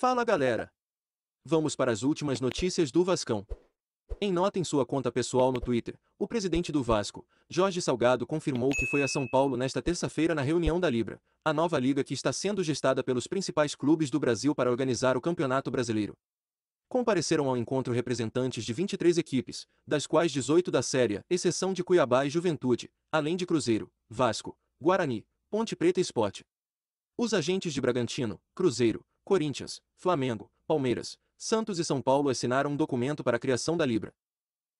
Fala galera! Vamos para as últimas notícias do Vascão. Em nota em sua conta pessoal no Twitter, o presidente do Vasco, Jorge Salgado, confirmou que foi a São Paulo nesta terça-feira na reunião da Libra, a nova liga que está sendo gestada pelos principais clubes do Brasil para organizar o Campeonato Brasileiro. Compareceram ao encontro representantes de 23 equipes, das quais 18 da Série, exceção de Cuiabá e Juventude, além de Cruzeiro, Vasco, Guarani, Ponte Preta e Sport. Os agentes de Bragantino, Cruzeiro, Corinthians, Flamengo, Palmeiras, Santos e São Paulo assinaram um documento para a criação da Libra.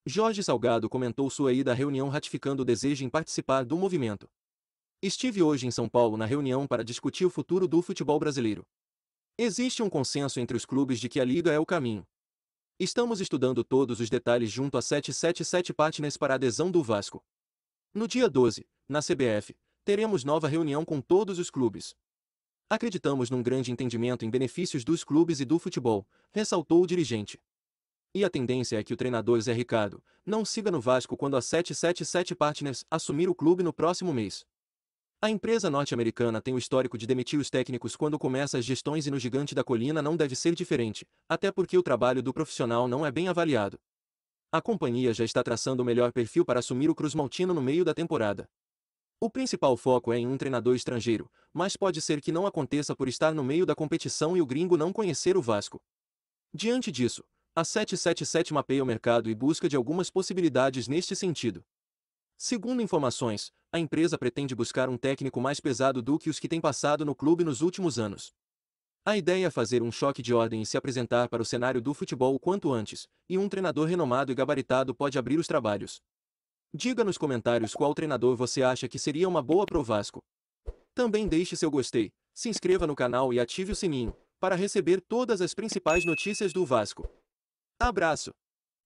Jorge Salgado comentou sua ida à reunião ratificando o desejo em participar do movimento. Estive hoje em São Paulo na reunião para discutir o futuro do futebol brasileiro. Existe um consenso entre os clubes de que a Liga é o caminho. Estamos estudando todos os detalhes junto a 777 Partners para adesão do Vasco. No dia 12, na CBF, teremos nova reunião com todos os clubes. Acreditamos num grande entendimento em benefícios dos clubes e do futebol, ressaltou o dirigente. E a tendência é que o treinador Zé Ricardo não siga no Vasco quando a 777 Partners assumir o clube no próximo mês. A empresa norte-americana tem o histórico de demitir os técnicos quando começa as gestões e no gigante da colina não deve ser diferente, até porque o trabalho do profissional não é bem avaliado. A companhia já está traçando o melhor perfil para assumir o Cruz Maltino no meio da temporada. O principal foco é em um treinador estrangeiro, mas pode ser que não aconteça por estar no meio da competição e o gringo não conhecer o Vasco. Diante disso, a 777 mapeia o mercado e busca de algumas possibilidades neste sentido. Segundo informações, a empresa pretende buscar um técnico mais pesado do que os que tem passado no clube nos últimos anos. A ideia é fazer um choque de ordem e se apresentar para o cenário do futebol o quanto antes, e um treinador renomado e gabaritado pode abrir os trabalhos. Diga nos comentários qual treinador você acha que seria uma boa pro Vasco. Também deixe seu gostei, se inscreva no canal e ative o sininho, para receber todas as principais notícias do Vasco. Abraço!